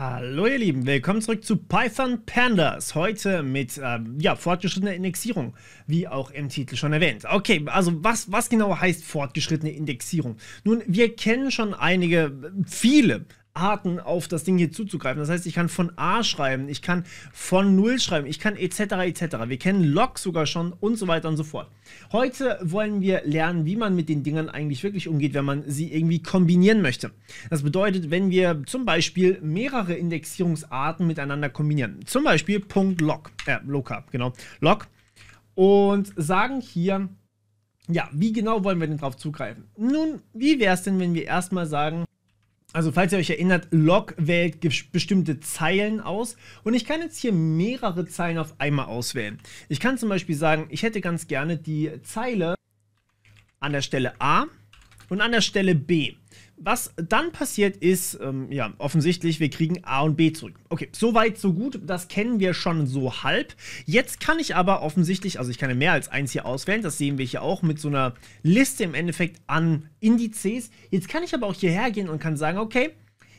Hallo ihr Lieben, willkommen zurück zu Python Pandas. Heute mit ähm, ja, fortgeschrittener Indexierung, wie auch im Titel schon erwähnt. Okay, also was, was genau heißt fortgeschrittene Indexierung? Nun, wir kennen schon einige, viele Arten auf das Ding hier zuzugreifen. Das heißt, ich kann von A schreiben, ich kann von 0 schreiben, ich kann etc. etc. Wir kennen Log sogar schon und so weiter und so fort. Heute wollen wir lernen, wie man mit den Dingern eigentlich wirklich umgeht, wenn man sie irgendwie kombinieren möchte. Das bedeutet, wenn wir zum Beispiel mehrere Indexierungsarten miteinander kombinieren, zum Beispiel Punkt .log, äh, lookup, genau, log und sagen hier, ja, wie genau wollen wir denn drauf zugreifen? Nun, wie wäre es denn, wenn wir erstmal sagen, also falls ihr euch erinnert, Log wählt bestimmte Zeilen aus und ich kann jetzt hier mehrere Zeilen auf einmal auswählen. Ich kann zum Beispiel sagen, ich hätte ganz gerne die Zeile an der Stelle A und an der Stelle B. Was dann passiert ist, ähm, ja, offensichtlich, wir kriegen A und B zurück. Okay, so weit, so gut, das kennen wir schon so halb. Jetzt kann ich aber offensichtlich, also ich kann ja mehr als eins hier auswählen, das sehen wir hier auch mit so einer Liste im Endeffekt an Indizes. Jetzt kann ich aber auch hierher gehen und kann sagen, okay,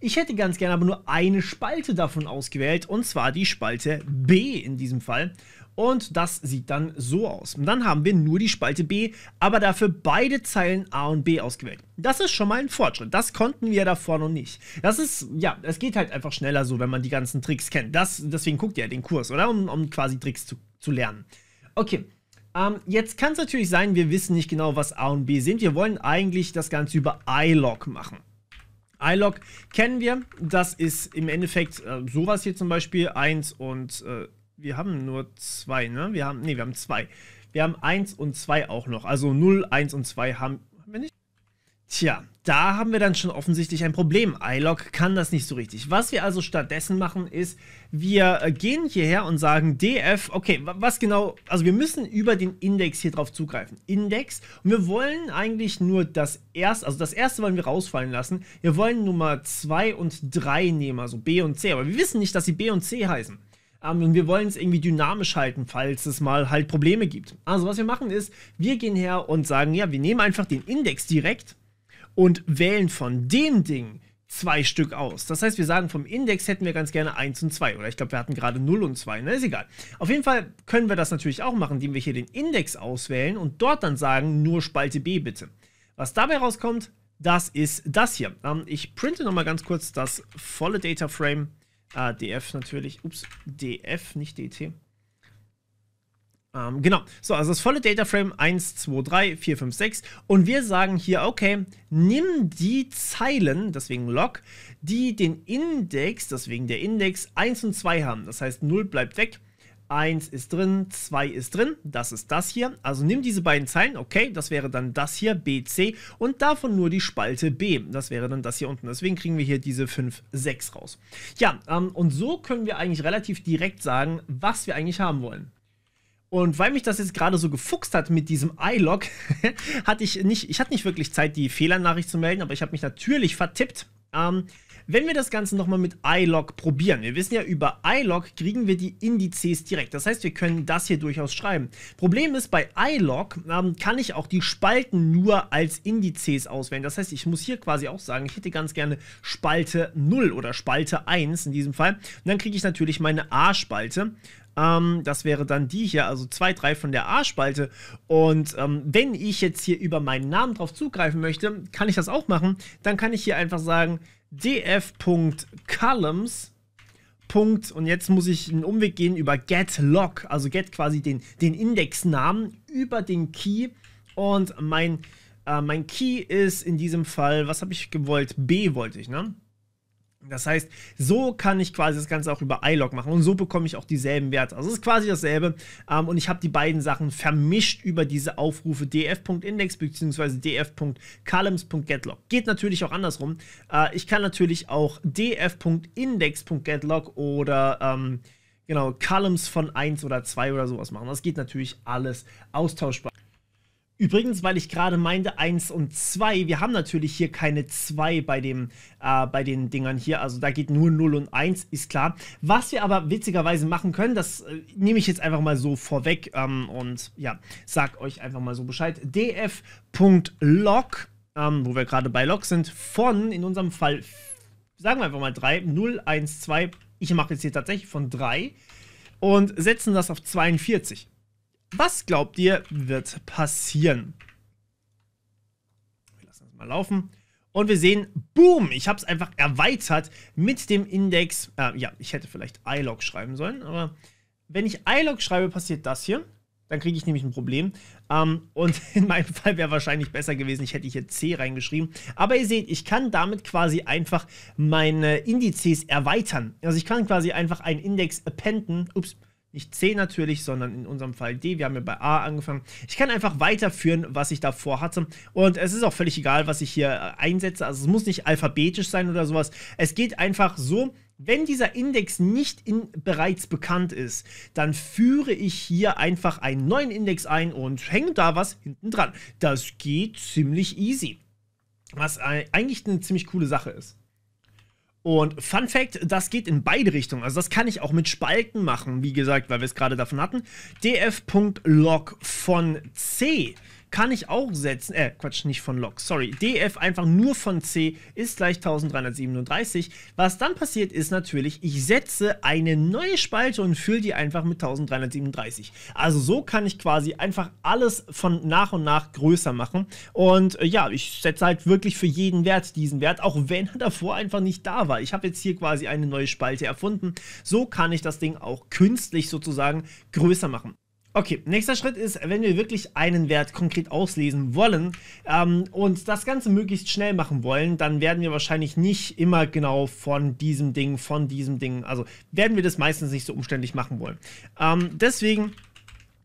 ich hätte ganz gerne aber nur eine Spalte davon ausgewählt, und zwar die Spalte B in diesem Fall. Und das sieht dann so aus. Und dann haben wir nur die Spalte B, aber dafür beide Zeilen A und B ausgewählt. Das ist schon mal ein Fortschritt. Das konnten wir davor noch nicht. Das ist, ja, es geht halt einfach schneller so, wenn man die ganzen Tricks kennt. Das, deswegen guckt ihr ja den Kurs, oder? Um, um quasi Tricks zu, zu lernen. Okay, ähm, jetzt kann es natürlich sein, wir wissen nicht genau, was A und B sind. Wir wollen eigentlich das Ganze über iLog machen. iLog kennen wir. Das ist im Endeffekt äh, sowas hier zum Beispiel. 1 und äh, wir haben nur zwei, ne? Wir haben, nee, wir haben zwei. Wir haben eins und zwei auch noch. Also 0, 1 und 2 haben, haben wir nicht. Tja, da haben wir dann schon offensichtlich ein Problem. iLog kann das nicht so richtig. Was wir also stattdessen machen, ist, wir äh, gehen hierher und sagen df, okay, was genau, also wir müssen über den Index hier drauf zugreifen. Index, und wir wollen eigentlich nur das erste, also das erste wollen wir rausfallen lassen. Wir wollen Nummer 2 und 3 nehmen, also B und C, aber wir wissen nicht, dass sie B und C heißen. Ähm, und wir wollen es irgendwie dynamisch halten, falls es mal halt Probleme gibt. Also was wir machen ist, wir gehen her und sagen, ja, wir nehmen einfach den Index direkt und wählen von dem Ding zwei Stück aus. Das heißt, wir sagen, vom Index hätten wir ganz gerne 1 und 2. Oder ich glaube, wir hatten gerade 0 und 2. Ne, ist egal. Auf jeden Fall können wir das natürlich auch machen, indem wir hier den Index auswählen und dort dann sagen, nur Spalte B bitte. Was dabei rauskommt, das ist das hier. Ähm, ich printe nochmal ganz kurz das volle Data Frame. Äh, DF natürlich. Ups, DF, nicht DT. Ähm, genau. So, also das volle Dataframe 1, 2, 3, 4, 5, 6. Und wir sagen hier, okay, nimm die Zeilen, deswegen log, die den Index, deswegen der Index 1 und 2 haben. Das heißt, 0 bleibt weg. 1 ist drin, 2 ist drin, das ist das hier. Also nimm diese beiden Zeilen, okay, das wäre dann das hier, BC, und davon nur die Spalte B. Das wäre dann das hier unten. Deswegen kriegen wir hier diese 5, 6 raus. Ja, ähm, und so können wir eigentlich relativ direkt sagen, was wir eigentlich haben wollen. Und weil mich das jetzt gerade so gefuchst hat mit diesem iLog, hatte ich nicht, ich hatte nicht wirklich Zeit, die Fehlernachricht zu melden, aber ich habe mich natürlich vertippt. Ähm, wenn wir das Ganze nochmal mit iLog probieren, wir wissen ja, über iLog kriegen wir die Indizes direkt. Das heißt, wir können das hier durchaus schreiben. Problem ist, bei iLog ähm, kann ich auch die Spalten nur als Indizes auswählen. Das heißt, ich muss hier quasi auch sagen, ich hätte ganz gerne Spalte 0 oder Spalte 1 in diesem Fall. Und dann kriege ich natürlich meine A-Spalte. Ähm, das wäre dann die hier, also 2, 3 von der A-Spalte. Und ähm, wenn ich jetzt hier über meinen Namen drauf zugreifen möchte, kann ich das auch machen. Dann kann ich hier einfach sagen, df.columns. Punkt, und jetzt muss ich einen Umweg gehen über getLog, also get quasi den, den Indexnamen über den Key und mein, äh, mein Key ist in diesem Fall, was habe ich gewollt? B wollte ich, ne? Das heißt, so kann ich quasi das Ganze auch über iLog machen und so bekomme ich auch dieselben Werte. Also es ist quasi dasselbe ähm, und ich habe die beiden Sachen vermischt über diese Aufrufe df.index bzw. df.columns.getlog. Geht natürlich auch andersrum. Äh, ich kann natürlich auch df.index.getlog oder ähm, genau, Columns von 1 oder 2 oder sowas machen. Das geht natürlich alles austauschbar. Übrigens, weil ich gerade meinte 1 und 2, wir haben natürlich hier keine 2 bei, dem, äh, bei den Dingern hier. Also da geht nur 0 und 1, ist klar. Was wir aber witzigerweise machen können, das äh, nehme ich jetzt einfach mal so vorweg ähm, und ja, sag euch einfach mal so Bescheid. df.log, ähm, wo wir gerade bei log sind, von in unserem Fall, sagen wir einfach mal 3, 0, 1, 2. Ich mache jetzt hier tatsächlich von 3 und setzen das auf 42. Was glaubt ihr, wird passieren? Wir lassen das mal laufen. Und wir sehen, boom, ich habe es einfach erweitert mit dem Index. Äh, ja, ich hätte vielleicht iLog schreiben sollen, aber wenn ich iLog schreibe, passiert das hier. Dann kriege ich nämlich ein Problem. Ähm, und in meinem Fall wäre wahrscheinlich besser gewesen, ich hätte hier C reingeschrieben. Aber ihr seht, ich kann damit quasi einfach meine Indizes erweitern. Also ich kann quasi einfach einen Index appenden, ups, nicht C natürlich, sondern in unserem Fall D. Wir haben ja bei A angefangen. Ich kann einfach weiterführen, was ich davor hatte. Und es ist auch völlig egal, was ich hier äh, einsetze. Also es muss nicht alphabetisch sein oder sowas. Es geht einfach so, wenn dieser Index nicht in, bereits bekannt ist, dann führe ich hier einfach einen neuen Index ein und hänge da was hinten dran. Das geht ziemlich easy. Was eigentlich eine ziemlich coole Sache ist. Und Fun Fact, das geht in beide Richtungen. Also das kann ich auch mit Spalten machen, wie gesagt, weil wir es gerade davon hatten. df.log von C kann ich auch setzen, äh, Quatsch, nicht von log, sorry, df einfach nur von c ist gleich 1337. Was dann passiert ist natürlich, ich setze eine neue Spalte und fülle die einfach mit 1337. Also so kann ich quasi einfach alles von nach und nach größer machen und äh, ja, ich setze halt wirklich für jeden Wert diesen Wert, auch wenn er davor einfach nicht da war. Ich habe jetzt hier quasi eine neue Spalte erfunden. So kann ich das Ding auch künstlich sozusagen größer machen. Okay, nächster Schritt ist, wenn wir wirklich einen Wert konkret auslesen wollen ähm, und das Ganze möglichst schnell machen wollen, dann werden wir wahrscheinlich nicht immer genau von diesem Ding, von diesem Ding, also werden wir das meistens nicht so umständlich machen wollen. Ähm, deswegen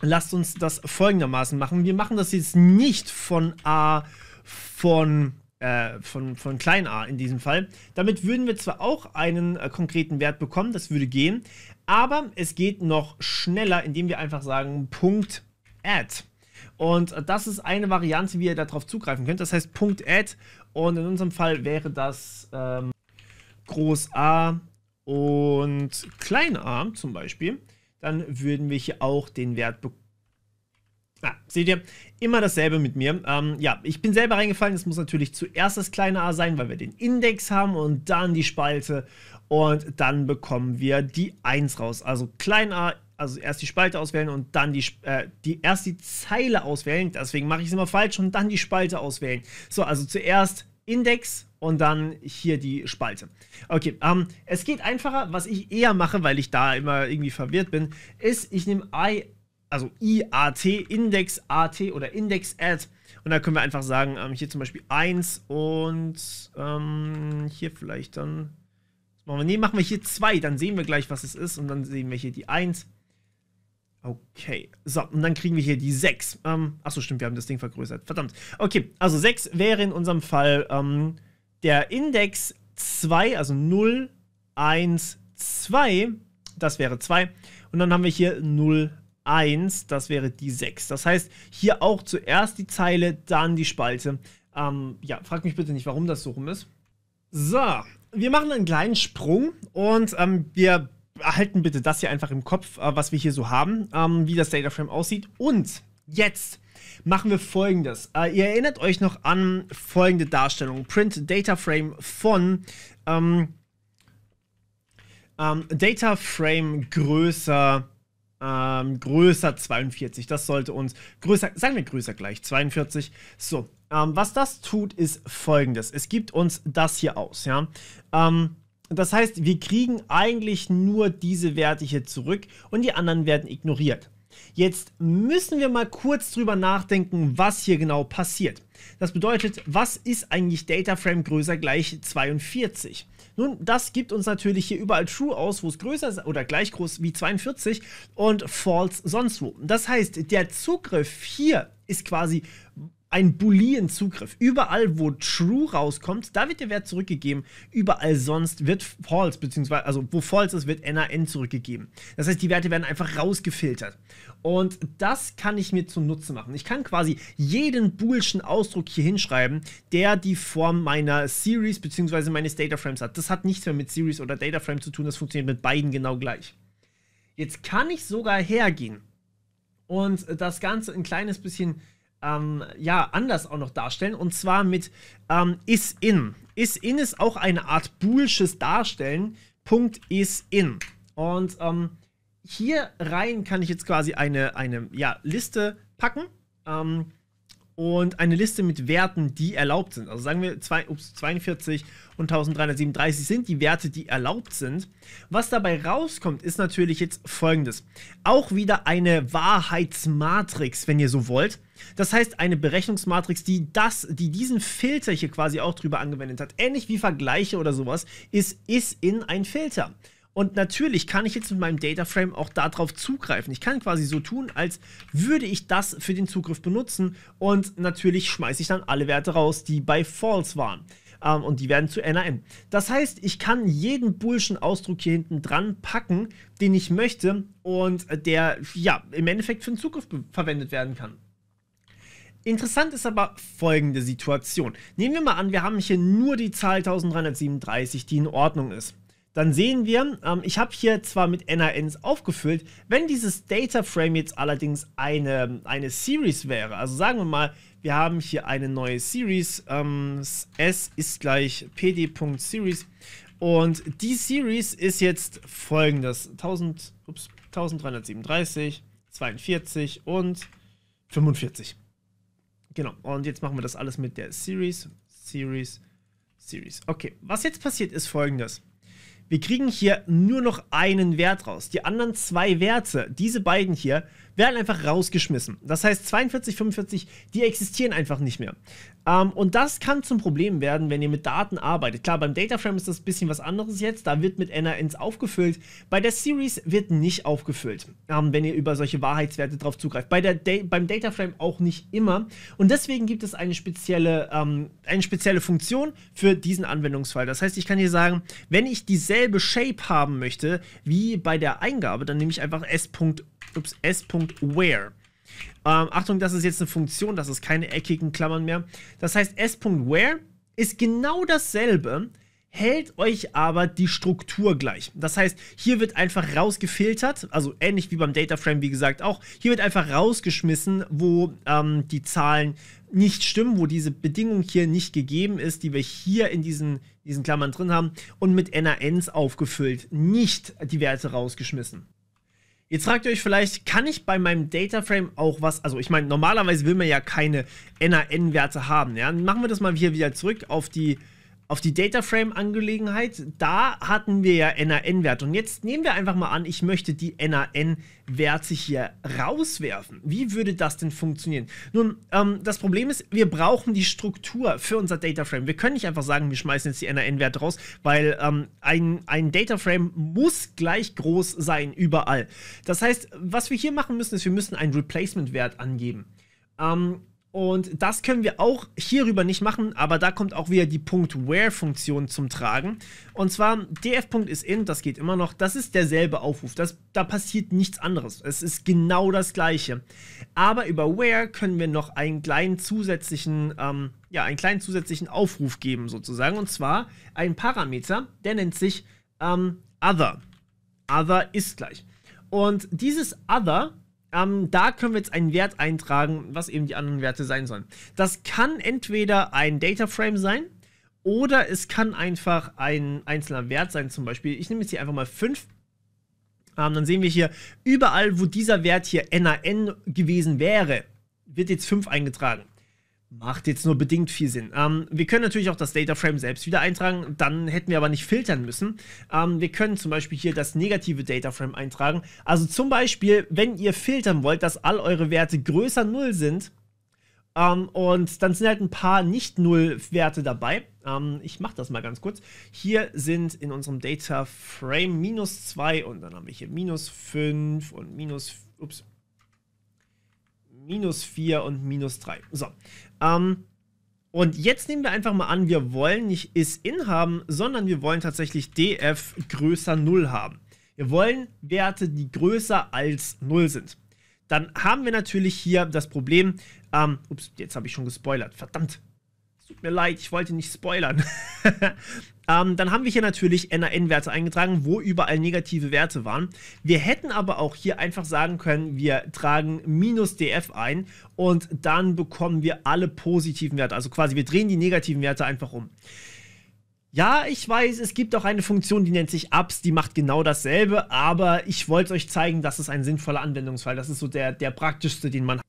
lasst uns das folgendermaßen machen. Wir machen das jetzt nicht von A, von äh, von, von klein a in diesem Fall. Damit würden wir zwar auch einen äh, konkreten Wert bekommen, das würde gehen, aber es geht noch schneller, indem wir einfach sagen Punkt Add. Und das ist eine Variante, wie ihr darauf zugreifen könnt. Das heißt Punkt Add. Und in unserem Fall wäre das ähm, Groß A und Klein A zum Beispiel. Dann würden wir hier auch den Wert bekommen Ah, seht ihr, immer dasselbe mit mir. Ähm, ja, ich bin selber reingefallen. Es muss natürlich zuerst das kleine a sein, weil wir den Index haben und dann die Spalte und dann bekommen wir die 1 raus. Also klein a, also erst die Spalte auswählen und dann die, äh, die erst die Zeile auswählen. Deswegen mache ich es immer falsch und dann die Spalte auswählen. So, also zuerst Index und dann hier die Spalte. Okay, ähm, es geht einfacher. Was ich eher mache, weil ich da immer irgendwie verwirrt bin, ist, ich nehme I also IAT, Index AT oder Index Add. Und da können wir einfach sagen, ähm, hier zum Beispiel 1 und ähm, hier vielleicht dann. Was machen wir? Nee, machen wir hier 2, dann sehen wir gleich, was es ist. Und dann sehen wir hier die 1. Okay, so, und dann kriegen wir hier die 6. Ähm, achso, stimmt, wir haben das Ding vergrößert. Verdammt. Okay, also 6 wäre in unserem Fall ähm, der Index 2, also 0, 1, 2. Das wäre 2. Und dann haben wir hier 0, 1, das wäre die 6. Das heißt, hier auch zuerst die Zeile, dann die Spalte. Ähm, ja, frag mich bitte nicht, warum das so rum ist. So, wir machen einen kleinen Sprung und ähm, wir halten bitte das hier einfach im Kopf, äh, was wir hier so haben, ähm, wie das Dataframe aussieht. Und jetzt machen wir folgendes. Äh, ihr erinnert euch noch an folgende Darstellung. Print Dataframe von ähm, ähm Dataframe größer ähm, größer 42. Das sollte uns größer, sagen wir größer gleich, 42. So, ähm, was das tut, ist folgendes. Es gibt uns das hier aus, ja. Ähm, das heißt, wir kriegen eigentlich nur diese Werte hier zurück und die anderen werden ignoriert. Jetzt müssen wir mal kurz drüber nachdenken, was hier genau passiert. Das bedeutet, was ist eigentlich DataFrame größer gleich 42? Nun, das gibt uns natürlich hier überall True aus, wo es größer oder gleich groß wie 42 und False sonst wo. Das heißt, der Zugriff hier ist quasi ein Boolean-Zugriff. Überall, wo True rauskommt, da wird der Wert zurückgegeben. Überall sonst wird False, beziehungsweise, also wo False ist, wird NaN zurückgegeben. Das heißt, die Werte werden einfach rausgefiltert. Und das kann ich mir zunutze machen. Ich kann quasi jeden boolschen Ausdruck hier hinschreiben, der die Form meiner Series, beziehungsweise meines Dataframes hat. Das hat nichts mehr mit Series oder Dataframe zu tun. Das funktioniert mit beiden genau gleich. Jetzt kann ich sogar hergehen und das Ganze ein kleines bisschen ähm, ja, anders auch noch darstellen. Und zwar mit ähm, is in. Is in ist auch eine Art boolsches Darstellen. Punkt is in. Und ähm, hier rein kann ich jetzt quasi eine, eine ja, Liste packen. Ähm, und eine Liste mit Werten, die erlaubt sind. Also sagen wir zwei, ups, 42 und 1337 sind die Werte, die erlaubt sind. Was dabei rauskommt, ist natürlich jetzt folgendes. Auch wieder eine Wahrheitsmatrix, wenn ihr so wollt. Das heißt, eine Berechnungsmatrix, die das, die diesen Filter hier quasi auch drüber angewendet hat, ähnlich wie Vergleiche oder sowas, ist ist in ein Filter. Und natürlich kann ich jetzt mit meinem Dataframe auch darauf zugreifen. Ich kann quasi so tun, als würde ich das für den Zugriff benutzen. Und natürlich schmeiße ich dann alle Werte raus, die bei False waren. Ähm, und die werden zu NAN. Das heißt, ich kann jeden bullschen Ausdruck hier hinten dran packen, den ich möchte und der ja im Endeffekt für den Zugriff verwendet werden kann. Interessant ist aber folgende Situation. Nehmen wir mal an, wir haben hier nur die Zahl 1337, die in Ordnung ist dann sehen wir, ähm, ich habe hier zwar mit NANs aufgefüllt, wenn dieses Data Frame jetzt allerdings eine, eine Series wäre, also sagen wir mal, wir haben hier eine neue Series, ähm, S ist gleich pd.series und die Series ist jetzt folgendes, 1000, ups, 1337, 42 und 45. Genau, und jetzt machen wir das alles mit der Series, Series, Series. Okay, was jetzt passiert ist folgendes. Wir kriegen hier nur noch einen Wert raus. Die anderen zwei Werte, diese beiden hier, werden einfach rausgeschmissen. Das heißt, 42, 45, die existieren einfach nicht mehr. Ähm, und das kann zum Problem werden, wenn ihr mit Daten arbeitet. Klar, beim Dataframe ist das ein bisschen was anderes jetzt. Da wird mit NRNs aufgefüllt. Bei der Series wird nicht aufgefüllt, ähm, wenn ihr über solche Wahrheitswerte drauf zugreift. Bei der da beim Dataframe auch nicht immer. Und deswegen gibt es eine spezielle, ähm, eine spezielle Funktion für diesen Anwendungsfall. Das heißt, ich kann hier sagen, wenn ich dieselbe Shape haben möchte wie bei der Eingabe, dann nehme ich einfach s.o ups, s.where. Ähm, Achtung, das ist jetzt eine Funktion, das ist keine eckigen Klammern mehr. Das heißt, s.where ist genau dasselbe, hält euch aber die Struktur gleich. Das heißt, hier wird einfach rausgefiltert, also ähnlich wie beim Dataframe, wie gesagt, auch. Hier wird einfach rausgeschmissen, wo ähm, die Zahlen nicht stimmen, wo diese Bedingung hier nicht gegeben ist, die wir hier in diesen, diesen Klammern drin haben und mit NANs aufgefüllt, nicht die Werte rausgeschmissen. Jetzt fragt ihr euch vielleicht, kann ich bei meinem Dataframe auch was, also ich meine, normalerweise will man ja keine NAN-Werte haben, ja? Machen wir das mal hier wieder zurück auf die auf die Dataframe-Angelegenheit, da hatten wir ja NAN-Wert. Und jetzt nehmen wir einfach mal an, ich möchte die NAN-Werte hier rauswerfen. Wie würde das denn funktionieren? Nun, ähm, das Problem ist, wir brauchen die Struktur für unser Dataframe. Wir können nicht einfach sagen, wir schmeißen jetzt die NAN-Werte raus, weil ähm, ein, ein Dataframe muss gleich groß sein, überall. Das heißt, was wir hier machen müssen, ist, wir müssen einen Replacement-Wert angeben. Ähm, und das können wir auch hierüber nicht machen, aber da kommt auch wieder die Where-Funktion zum Tragen. Und zwar df. das geht immer noch, das ist derselbe Aufruf. Das, da passiert nichts anderes. Es ist genau das gleiche. Aber über where können wir noch einen kleinen zusätzlichen, ähm, ja, einen kleinen zusätzlichen Aufruf geben, sozusagen. Und zwar einen Parameter, der nennt sich ähm, other. Other ist gleich. Und dieses other ähm, da können wir jetzt einen Wert eintragen, was eben die anderen Werte sein sollen. Das kann entweder ein Data Frame sein oder es kann einfach ein einzelner Wert sein, zum Beispiel. Ich nehme jetzt hier einfach mal 5. Ähm, dann sehen wir hier, überall, wo dieser Wert hier NAN gewesen wäre, wird jetzt 5 eingetragen. Macht jetzt nur bedingt viel Sinn. Ähm, wir können natürlich auch das Data Frame selbst wieder eintragen, dann hätten wir aber nicht filtern müssen. Ähm, wir können zum Beispiel hier das negative Data Frame eintragen. Also zum Beispiel, wenn ihr filtern wollt, dass all eure Werte größer 0 sind, ähm, und dann sind halt ein paar Nicht-Null-Werte dabei. Ähm, ich mache das mal ganz kurz. Hier sind in unserem Data Frame minus 2 und dann haben wir hier minus 5 und minus, ups, minus 4 und minus 3. So, ähm, und jetzt nehmen wir einfach mal an, wir wollen nicht is-in haben, sondern wir wollen tatsächlich df größer 0 haben. Wir wollen Werte, die größer als 0 sind. Dann haben wir natürlich hier das Problem, ähm, ups, jetzt habe ich schon gespoilert, verdammt. Tut mir leid, ich wollte nicht spoilern. Ähm, dann haben wir hier natürlich NAN-Werte eingetragen, wo überall negative Werte waren. Wir hätten aber auch hier einfach sagen können, wir tragen minus DF ein und dann bekommen wir alle positiven Werte. Also quasi, wir drehen die negativen Werte einfach um. Ja, ich weiß, es gibt auch eine Funktion, die nennt sich Ups, die macht genau dasselbe, aber ich wollte euch zeigen, das ist ein sinnvoller Anwendungsfall. Das ist so der, der praktischste, den man hat.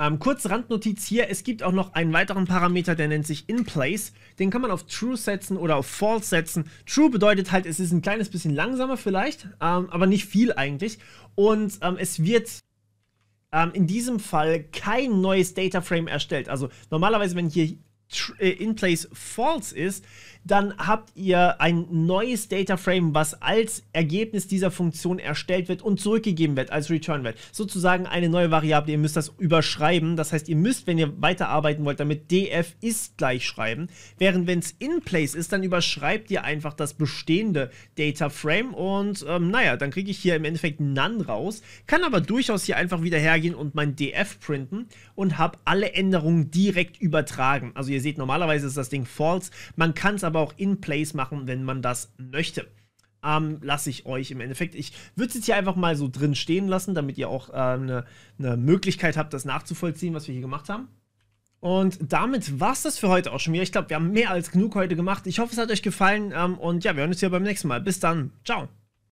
Ähm, kurz Randnotiz hier, es gibt auch noch einen weiteren Parameter, der nennt sich InPlace. Den kann man auf True setzen oder auf False setzen. True bedeutet halt, es ist ein kleines bisschen langsamer vielleicht, ähm, aber nicht viel eigentlich. Und ähm, es wird ähm, in diesem Fall kein neues Data Frame erstellt. Also normalerweise, wenn hier äh, in place false ist, dann habt ihr ein neues Data Frame, was als Ergebnis dieser Funktion erstellt wird und zurückgegeben wird, als Return Wert. Sozusagen eine neue Variable. Ihr müsst das überschreiben. Das heißt, ihr müsst, wenn ihr weiterarbeiten wollt, damit df ist gleich schreiben. Während wenn es in place ist, dann überschreibt ihr einfach das bestehende Data Frame und ähm, naja, dann kriege ich hier im Endeffekt none raus. Kann aber durchaus hier einfach wieder hergehen und mein df printen und habe alle Änderungen direkt übertragen. Also ihr ihr seht, normalerweise ist das Ding false. Man kann es aber auch in place machen, wenn man das möchte. Ähm, lasse ich euch im Endeffekt. Ich würde es jetzt hier einfach mal so drin stehen lassen, damit ihr auch eine äh, ne, ne Möglichkeit habt, das nachzuvollziehen, was wir hier gemacht haben. Und damit war es das für heute auch schon wieder. Ich glaube, wir haben mehr als genug heute gemacht. Ich hoffe, es hat euch gefallen. Ähm, und ja, wir hören uns hier beim nächsten Mal. Bis dann. Ciao.